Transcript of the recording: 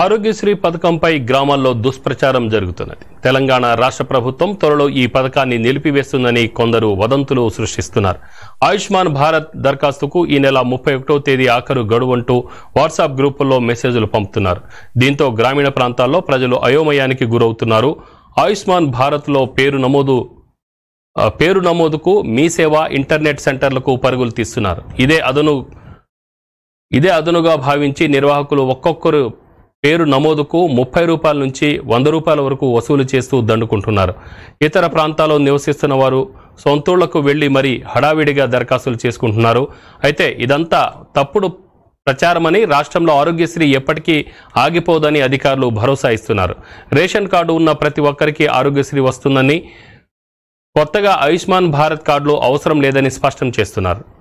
ఆరోగ్యశ్రీ పథకంపై గ్రామాల్లో దుష్ప్రచారం జరుగుతున్నది తెలంగాణ రాష్ట్ర ప్రభుత్వం త్వరలో ఈ పథకాన్ని నిలిపివేస్తుందని కొందరు వదంతులు సృష్టిస్తున్నారు ఆయుష్మాన్ భారత్ దరఖాస్తుకు ఈ నెల ముప్పై ఒకటో తేదీ ఆఖరు గడువంటూ వాట్సాప్ గ్రూపుల్లో మెసేజ్లు పంపుతున్నారు దీంతో గ్రామీణ ప్రాంతాల్లో ప్రజలు అయోమయానికి గురవుతున్నారు ఆయుష్మాన్ భారత్లో పేరు నమోదు పేరు నమోదుకు మీ సేవ ఇంటర్నెట్ సెంటర్లకు పరుగులు తీస్తున్నారు ఇదే అదను ఇదే అదనుగా భావించి నిర్వాహకులు ఒక్కొక్కరు పేరు నమోదుకు ముప్పై రూపాయల నుంచి వంద రూపాయల వరకు వసూలు చేస్తూ దండుకుంటున్నారు ఇతర ప్రాంతాల్లో నివసిస్తున్న వారు సొంతూళ్లకు వెళ్లి మరీ హడావిడిగా దరఖాస్తులు చేసుకుంటున్నారు అయితే ఇదంతా తప్పుడు ప్రచారమని రాష్ట్రంలో ఆరోగ్యశ్రీ ఎప్పటికీ ఆగిపోదని అధికారులు భరోసా ఇస్తున్నారు రేషన్ కార్డు ఉన్న ప్రతి ఒక్కరికి ఆరోగ్యశ్రీ వస్తుందని కొత్తగా ఆయుష్మాన్ భారత్ కార్డులు అవసరం లేదని స్పష్టం చేస్తున్నారు